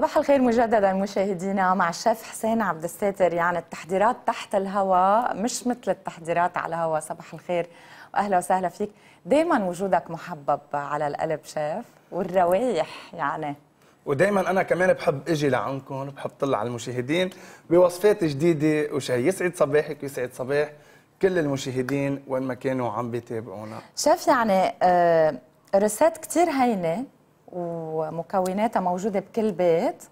صباح الخير مجددا مشاهدينا مع الشيف حسين عبد الساتر يعني التحضيرات تحت الهواء مش مثل التحضيرات على الهواء صباح الخير واهلا وسهلا فيك دائما وجودك محبب على القلب شيف والروايح يعني ودائما انا كمان بحب اجي لعندكم بحب طلع على المشاهدين بوصفات جديده وشي يسعد صباحك ويسعد صباح كل المشاهدين وين ما كانوا عم بيتابعونا شيف يعني آه رسات كثير هينه ومكوناتها موجوده بكل بيت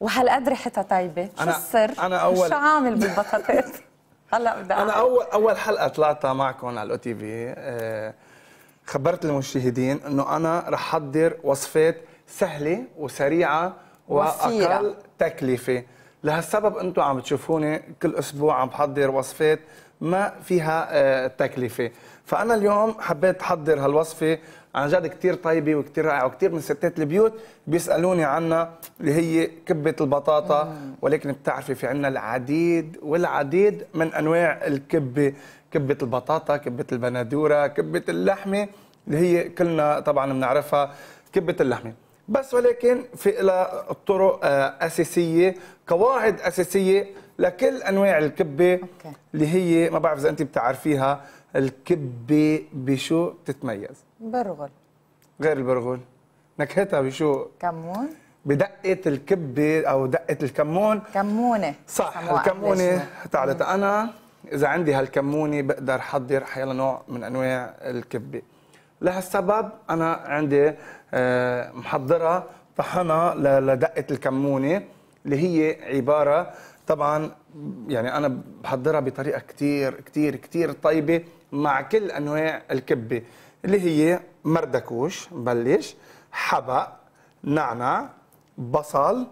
وهالقد ريحتها طيبه شو السر؟ انا اول شو عامل بالبطاطات؟ هلا بدي انا اول اول حلقه طلعتها معكم على الاو تي في آه، خبرت المشاهدين انه انا رح احضر وصفات سهله وسريعه واقل تكلفه لهالسبب انتم عم تشوفوني كل اسبوع عم بحضر وصفات ما فيها آه، تكلفه فانا اليوم حبيت احضر هالوصفه عن جد كتير طيبه وكتير رائعه وكتير من ستات البيوت بيسالوني عنها اللي هي كبه البطاطا ولكن بتعرفي في عنا العديد والعديد من انواع الكبه كبه البطاطا كبه البندوره كبه اللحمه اللي هي كلنا طبعا بنعرفها كبه اللحمه بس ولكن في لها طرق آه، اساسيه قواعد اساسيه لكل انواع الكبه أوكي. اللي هي ما بعرف اذا انت بتعرفيها الكبه بشو بتتميز برغل غير البرغل نكهتها بشو كمون بدقه الكبه او دقه الكمون كمونه صح الكمونه تعالت انا اذا عندي هالكمونه بقدر احضر حيلا نوع من انواع الكبه لهالسبب انا عندي آه، محضره طحنه لدقه الكمونه اللي هي عباره طبعا يعني انا بحضرها بطريقه كثير كثير كثير طيبه مع كل انواع الكبه اللي هي مردكوش بلش حبق نعنع بصل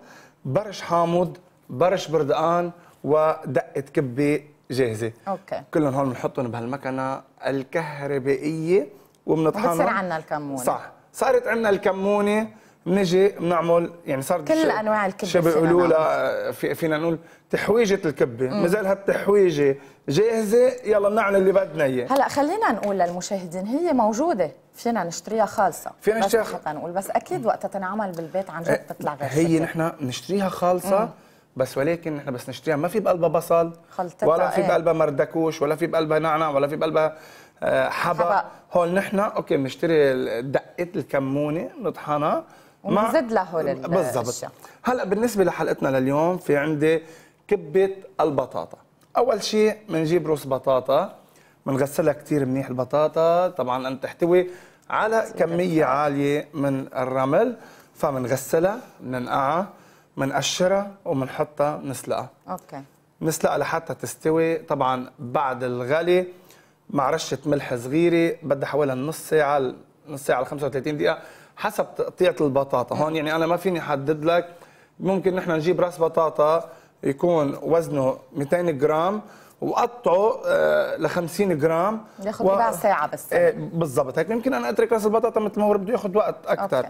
برش حامض برش بردقان ودقه كبه جاهزه اوكي كلهم هون بنحطهم بهالمكنه الكهربائيه وبنطحنها بتصير عندنا الكمونه صح صارت عندنا الكمونه بنجي بنعمل يعني صار كل انواع الكبه شو بيقولوا لها في فينا نقول تحويجه الكبه زال هالتحويجه جاهزه يلا بنعمل اللي بدنا اياه هلا خلينا نقول للمشاهدين هي موجوده فينا نشتريها خالصه فينا نشتريها خالصه نقول بس اكيد وقتها تنعمل بالبيت عن جد بتطلع آه، غير هي نحن بنشتريها خالصه مم. بس ولكن نحن بس نشتريها ما في بقلبها بصل ولا في إيه. بقلبها مردكوش ولا في بقلبها نعنع ولا في بقلبها آه، حبق, حبق. هول نحن اوكي بنشتري دقه الكمونه بنطحنها ومنزد له بالضبط هلا بالنسبه لحلقتنا لليوم في عندي كبه البطاطا اول شيء بنجيب روس بطاطا بنغسلها كثير منيح البطاطا طبعا ان تحتوي على كميه عاليه من الرمل فبنغسلها بننقعها بنقشرها وبنحطها بنسلقها اوكي بنسلقها لحتى تستوي طبعا بعد الغلي مع رشه ملح صغيره بدها حوالي نص ساعه نص ساعه ل 35 دقيقه حسب تقطيعه البطاطا هون يعني انا ما فيني احدد لك ممكن نحن نجيب راس بطاطا يكون وزنه 200 جرام وقطعه آه، ل 50 جرام ياخذ و... ربع ساعه بس إيه بالضبط هيك ممكن انا اترك راس البطاطا مثل ما هو بده ياخذ وقت اكثر أوكي.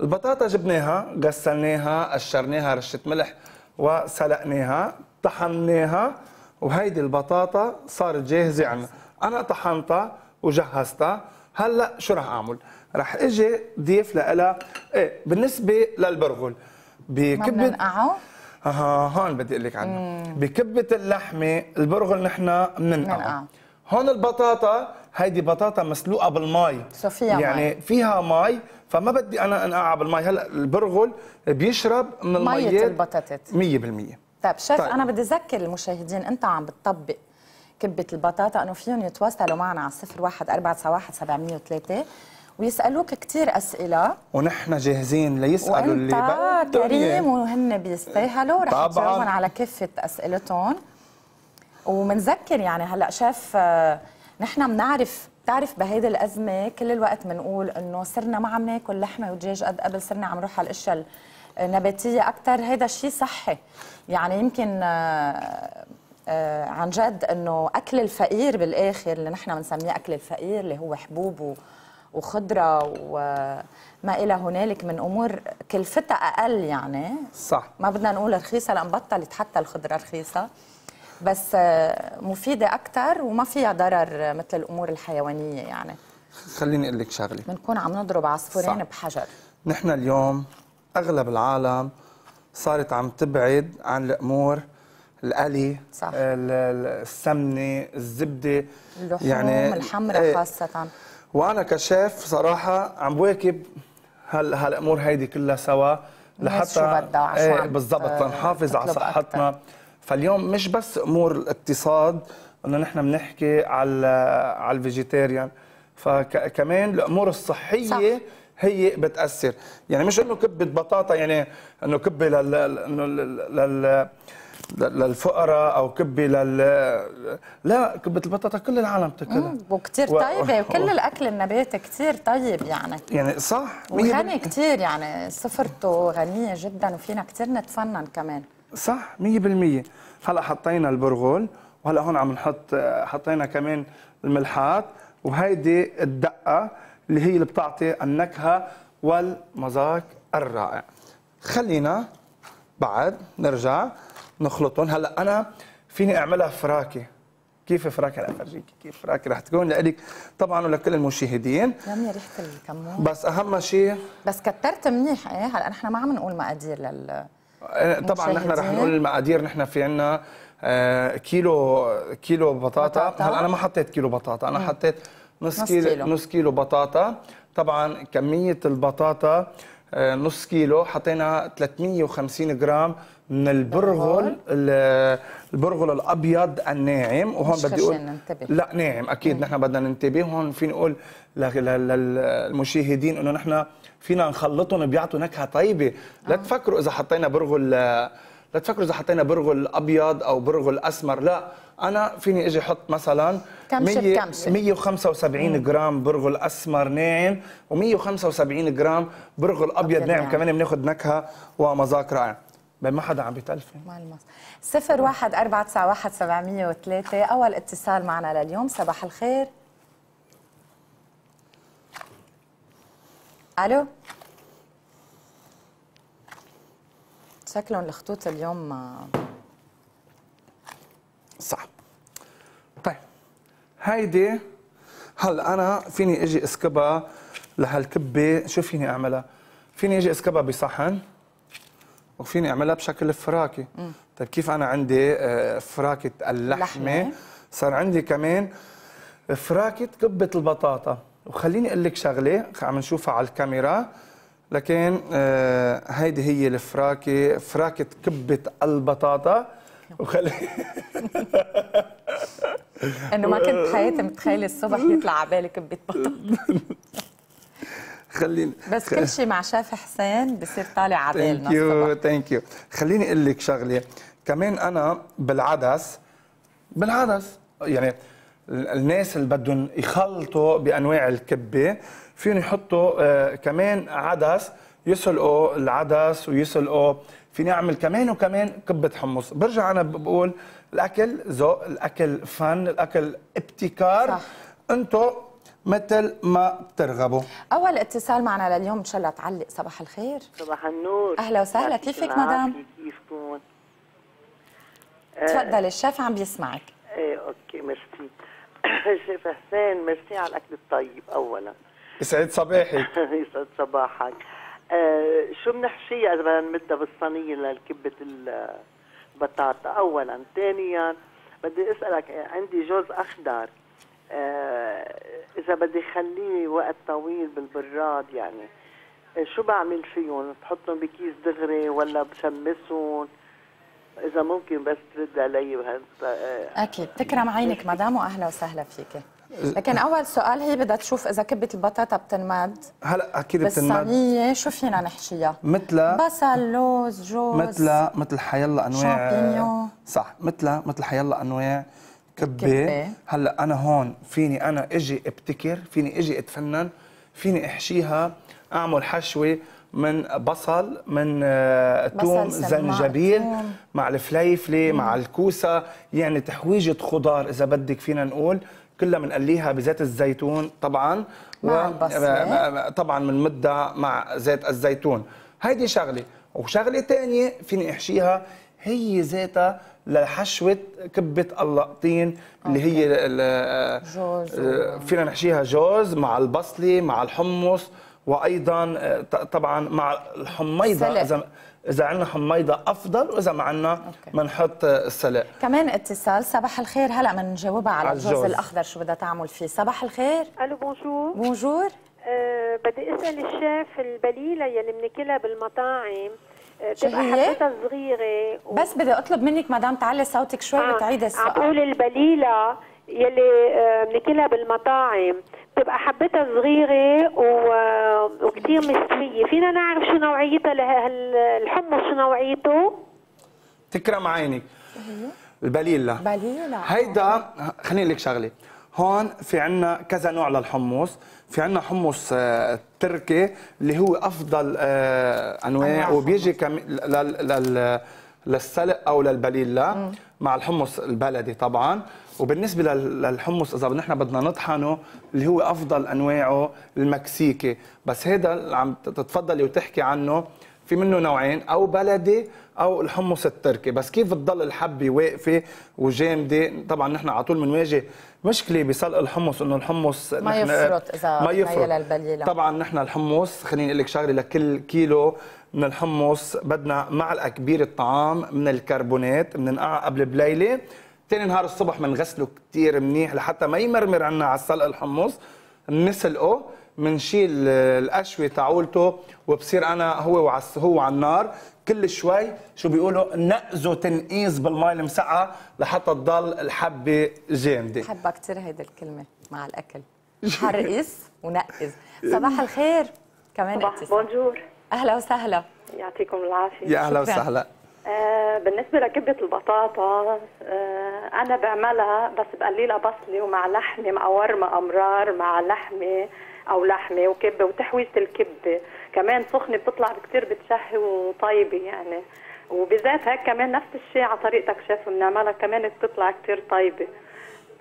البطاطا جبناها غسلناها قشرناها رشه ملح وسلقناها طحناها وهيدي البطاطا صارت جاهزه عنا يعني انا طحنتها وجهزتها هلا شو رح اعمل رح اجي ضيف لها ايه بالنسبه للبرغل بكبه اها هون بدي اقول لك عنه بكبه اللحمه البرغل نحن بننقعه هون البطاطا هيدي بطاطا مسلوقه بالمي سو يعني فيها يعني مي. فيها مي فما بدي انا انقعها بالمي هلا البرغل بيشرب من المية مية البطاطات 100% طيب شيف طيب. انا بدي اذكر المشاهدين انت عم بتطبق كبه البطاطا انه فيهم يتواصلوا معنا على 01 471 703 ويسالوك كثير اسئله ونحن جاهزين ليسالوا اللي بقى كريم وهن بيستاهلوا رح تجاوبهم على كافه اسئلتهم ومنذكر يعني هلا شاف آه، نحن بنعرف بتعرف بهيدي الازمه كل الوقت بنقول انه صرنا ما عم ناكل لحمه ودجاج قد قبل صرنا عم نروح على الاشياء النباتيه اكثر هذا الشيء صحي يعني يمكن آه، آه، عن جد انه اكل الفقير بالاخر اللي نحن بنسميه اكل الفقير اللي هو حبوب و وخضره وما الى هنالك من امور كلفتها اقل يعني صح ما بدنا نقول رخيصه لان بطلت حتى الخضره رخيصه بس مفيده اكثر وما فيها ضرر مثل الامور الحيوانيه يعني خليني اقول لك شغله بنكون عم نضرب عصفورين بحجر نحن اليوم اغلب العالم صارت عم تبعد عن الامور القلي صح. السمنه الزبده اللحوم يعني الحمراء ايه خاصه وانا كشاف صراحه عم بواكب هال هالامور هيدي كلها سوا لحتى ايه بالضبط لنحافظ على صحتنا فاليوم مش بس امور الاقتصاد انه نحن بنحكي على على الفيجيتيريان فكمان الامور الصحيه صح. هي بتاثر يعني مش انه كبه بطاطا يعني انه كبه لل, لل... لل... لل... للفقراء او كبه لل لا كبه البطاطا كل العالم بتاكلها وكثير طيبه وكل الاكل النباتي كثير طيب يعني يعني صح وغني كثير يعني سفرته غنيه جدا وفينا كثير نتفنن كمان صح 100% هلا حطينا البرغل وهلا هون عم نحط حطينا كمان الملحات وهيدي الدقه اللي هي اللي بتعطي النكهه والمذاق الرائع خلينا بعد نرجع نخلطهم هلا انا فيني اعملها فراكه كيف فراكه رح افرجيك كيف فراكه رح تكون لك طبعا ولكل المشاهدين يا ريحه الكمون بس اهم شيء بس كترت منيح ايه هلا نحن ما عم نقول مقادير لل إيه، طبعا نحن رح نقول المقادير نحن في عندنا آه، كيلو كيلو بطاطا, بطاطا. هلا انا ما حطيت كيلو بطاطا انا حطيت نص كيلو, نص كيلو بطاطا طبعا كميه البطاطا آه، نص كيلو حطينا 350 جرام من البرغل البرغل الابيض الناعم وهون بدي اقول ننتبه. لا ناعم اكيد نحن بدنا ننتبه هون في نقول للمشاهدين انه نحن فينا نخلطهم بيعطوا نكهه طيبه آه. لا تفكروا اذا حطينا برغل لا تفكروا اذا حطينا برغل ابيض او برغل اسمر لا انا فيني اجي احط مثلا 100 175 مم. جرام برغل اسمر ناعم و175 جرام برغل ابيض ناعم كمان بناخذ نكهه ومذاق رائع بين ما حدا عم بيتلفن مع المص 01 491 703 اول اتصال معنا لليوم صباح الخير الو شكلهم الخطوط اليوم ما... آه، صح طيب هيدي هلا انا فيني اجي اسكبها لهالكبه شو فيني اعملها؟ فيني اجي اسكبها بصحن وفيني اعملها بشكل فراكي طيب كيف انا عندي آه، فراكه اللحمه لحمة. صار عندي كمان فراكه كبه البطاطا وخليني اقول لك شغله عم نشوفها على الكاميرا لكن آه، هيدي هي الفراكه فراكه كبه البطاطا وخلي انه ما كنت حياتي متخيله الصبح يطلع على بالي كبه بطاطا خليني بس كل شيء مع شاف حسين بصير طالع عدل بالنا ثانك يو ثانك يو خليني اقول لك شغله كمان انا بالعدس بالعدس يعني الناس اللي بدهم يخلطوا بانواع الكبه فيهم يحطوا آه، كمان عدس يسلقوا العدس ويسلقوا فيني اعمل كمان وكمان كبه حمص برجع انا بقول الاكل ذوق الاكل فن الاكل ابتكار صح. انتو مثل ما بترغبوا أول اتصال معنا لليوم إن شاء الله تعلق صباح الخير صباح النور أهلا وسهلا كيفك مدام؟ كيفكم؟ تفضلي آه، الشيف عم بيسمعك ايه اوكي ميرسي شيف حسين ميرسي على الأكل الطيب أولا يسعد صباحك يسعد صباحك آه، شو بنحشيها اذا بدنا نمدها بالصينيه لكبه البطاطا اولا ثانيا بدي اسالك عندي جوز اخضر اذا بدي خليه وقت طويل بالبراد يعني شو بعمل فيهم بحطهم بكيس دغري ولا بشمسهم اذا ممكن بس ترد علي بهال آه، اكيد تكرم عينك مدام واهلا وسهلا فيكي لكن اول سؤال هي بدها تشوف اذا كبه البطاطا بتنمد هلا اكيد بتنمد بالصينيه شو فينا نحشيها مثل بصل لوز جوز مثل مثل حيلا انواع شامبينيون صح مثل مثل حيلا انواع كبه هلا انا هون فيني انا اجي ابتكر فيني اجي اتفنن فيني احشيها اعمل حشوه من بصل من آه، توم زنجبيل مع الفليفله مع الكوسه يعني تحويجه خضار اذا بدك فينا نقول كلها بنقليها بزيت الزيتون طبعا مع و... آه، آه، طبعا بنمدها مع زيت الزيتون هيدي شغله وشغله ثانيه فيني احشيها هي ذاتها لحشوه كبه اللقطين اللي هي آه، فينا نحشيها جوز مع البصله مع الحمص وايضا آه، طبعا مع الحميضه اذا اذا عندنا حميضه افضل واذا ما عندنا بنحط السلاء آه، كمان اتصال صباح الخير هلا بنجاوبها نجاوبها على الجوز الاخضر شو بدها تعمل فيه صباح الخير الو بونجور بونجور أه بدي اسال الشيف البليله يلي بناكلها بالمطاعم تبقى حبتها صغيره و... بس بدي اطلب منك مدام تعلي صوتك شوي آه. وتعيدي السؤال عقول البليله يلي آه، بناكلها بالمطاعم بتبقى حبتها صغيرة و... آه، وكثير مستوية فينا نعرف شو نوعيتها الحمص شو نوعيته تكرم عينك البليلة بليلة هيدا خليني لك شغلة هون في عنا كذا نوع للحمص في عندنا حمص آه، تركي اللي هو افضل آه، انواع وبيجي كم للسلق او للبليله مع الحمص البلدي طبعا وبالنسبه للحمص اذا نحن بدنا نطحنه اللي هو افضل انواعه المكسيكي بس هذا اللي عم تتفضلي وتحكي عنه في منه نوعين او بلدي او الحمص التركي بس كيف بتضل الحبه واقفه وجامده طبعا نحن على طول بنواجه مشكله بسلق الحمص انه الحمص ما يفرط اذا ما يفرط طبعا نحن الحمص خليني اقول لك شغله لكل كيلو من الحمص بدنا معلقه كبيره طعام من الكربونات بننقعها قبل بليله تاني نهار الصبح بنغسله كثير منيح لحتى ما يمرمر عنا على السلق الحمص بنسلقه منشيل القشوه تاعولته وبصير انا هو وعس هو على النار كل شوي شو بيقولوا نقزه تنقيز بالماء المسقعه لحتى تضل الحبه جامده بحبها كثير هيدي الكلمه مع الاكل حرقس ونقز صباح الخير كمان صباح بونجور اهلا وسهلا يعطيكم العافيه يا اهلا وسهلا آه، بالنسبة لكبة البطاطا آه، أنا بعملها بس بقليلها بصلة ومع لحمة مع ورمة أمرار مع لحمة او لحمه وكبه وتحويشه الكبه كمان سخنه بتطلع كثير بتشهي وطيبه يعني وبالذات هيك كمان نفس الشيء على طريقتك شيف بنعملها كمان بتطلع كثير طيبه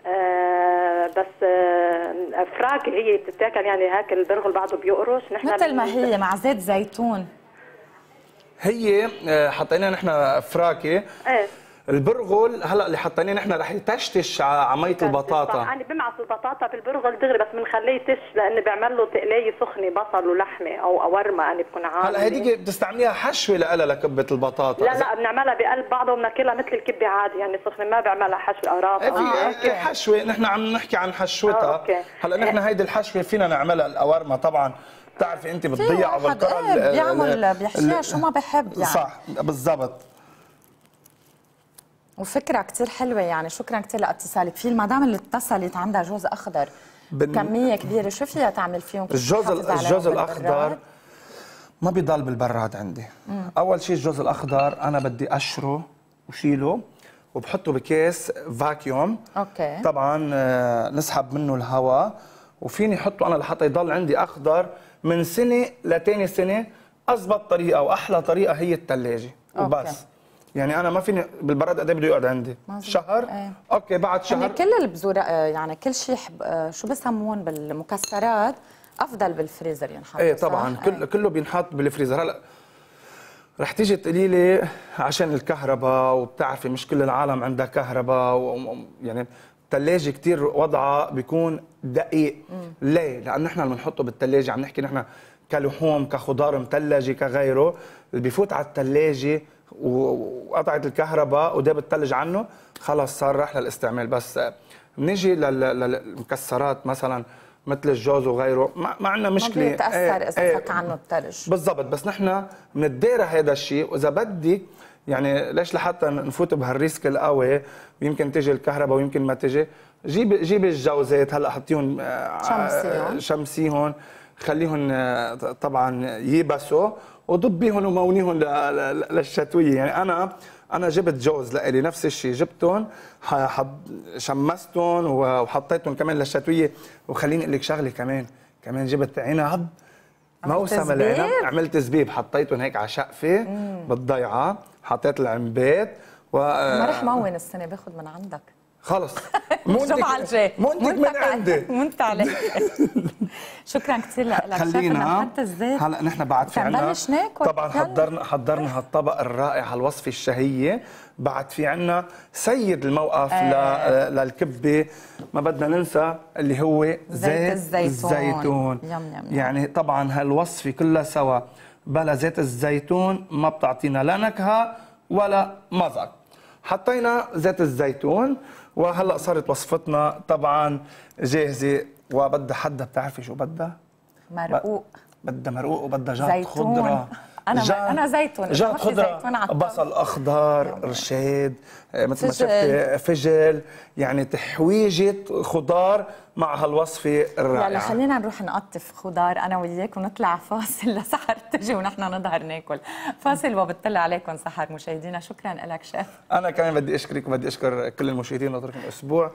آه بس آه فراك هي بتتاكل يعني هيك البرغل بعده بيقرش نحن مثل ما هي مع زيت زيتون هي آه، حطينا نحن فراكه ايه البرغل هلا اللي حطيناه نحن رح يتشتش على ميه البطاطا انا بمعص البطاطا بالبرغل دغري بس بنخليه يتش لانه بيعمل له تقلايه سخنه بصل ولحمه او اورمه انا بكون عامله هلا هديك بتستعمليها حشوه لها لكبه البطاطا لا لا بنعملها بقلب بعضها وبناكلها مثل الكبه عادي يعني سخنه ما بعملها حشو قراب إيه، في آه، إيه، حشوه نحن عم نحكي عن حشوتها آه، هلا نحن إيه. هيدي الحشوه فينا نعملها الاورمه طبعا بتعرفي انت بتضيع بالقلب بيعمل بيحشيها شو ما بحب يعني صح بالضبط وفكره كثير حلوه يعني شكرا كثير لاتصالك في المدام اللي اتصلت عندها جوز اخضر بن... كميه كبيره شو فيها تعمل فيهم الجوز الجوز الاخضر ما بيضل بالبراد عندي مم. اول شيء الجوز الاخضر انا بدي اشره وشيله وبحطه بكيس فاكيوم اوكي طبعا آه، نسحب منه الهواء وفيني احطه انا لحتى يضل عندي اخضر من سنه لتاني سنه اضبط طريقه واحلى طريقه هي الثلاجه وبس أوكي. يعني انا ما فيني بالبراد قد إيه بده يقعد عندي مزبوط. شهر ايه. اوكي بعد يعني شهر آه، يعني كل البذور يعني كل شيء شو بسمون بالمكسرات افضل بالفريزر ينحط ايه طبعا إيه. كل ايه. كله بينحط بالفريزر هلا رح تيجي تقولي لي عشان الكهرباء وبتعرفي مش كل العالم عندها كهرباء و... يعني الثلاجه كثير وضعها بيكون دقيق مم. ليه لان نحن اللي بنحطه بالثلاجه عم نحكي نحن كلحوم كخضار مثلجه كغيره اللي بفوت على الثلاجه وقطعت الكهرباء وداب الثلج عنه خلص صار راح للاستعمال بس بنيجي للمكسرات مثلا مثل الجوز وغيره ما, عندنا مشكله ما بيتاثر ايه اذا ايه فك إيه. عنه الثلج بالضبط بس نحن بنتدارى هذا الشيء واذا بدي يعني ليش لحتى نفوت بهالريسك القوي يمكن تجي الكهرباء ويمكن ما تجي جيب جيب الجوزات هلا حطيهم آه، شمسيهم شمسيهم خليهم آه، طبعا يبسوا وضبيهم ومونيهم للشتويه يعني انا انا جبت جوز لإلي نفس الشيء جبتهم شمستهم وحطيتهم كمان للشتويه وخليني اقول لك شغله كمان كمان جبت عنب موسم العنب عملت زبيب حطيتهم هيك على شقفه بالضيعه حطيت العنبات و... ما رح مون السنه باخذ من عندك خلص منتج منتج من عندي منت عليك شكرا كثير لك خلينا حتى الزيت هلا نحن بعد في عنا طبعا حضرنا حضرنا هالطبق الرائع هالوصفه الشهيه بعد في عنا سيد الموقف آه. للكبه ما بدنا ننسى اللي هو زيت, زيت الزيتون الزيتون يم يم يم. يعني طبعا هالوصفه كلها سوا بلا زيت الزيتون ما بتعطينا لا نكهه ولا مذاق حطينا زيت الزيتون وهلا صارت وصفتنا طبعا جاهزه وبدها حدا بتعرفي شو بدها مرقوق بدها مرقوق وبدها جات خضره انا جا... انا زيتون انا خضره زيتون بصل اخضر رشاد آه، مثل ما شفتي آه، فجل يعني تحويجه خضار مع هالوصفه الرائعه يلا خلينا نروح نقطف خضار انا وياك ونطلع فاصل لسحر تجي ونحن نظهر ناكل فاصل وبتطلع عليكم سحر مشاهدينا شكرا لك شيف انا كمان بدي اشكرك وبدي اشكر كل المشاهدين ناطركم الاسبوع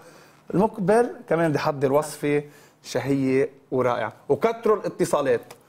المقبل كمان بدي احضر وصفه شهيه ورائعه وكثروا الاتصالات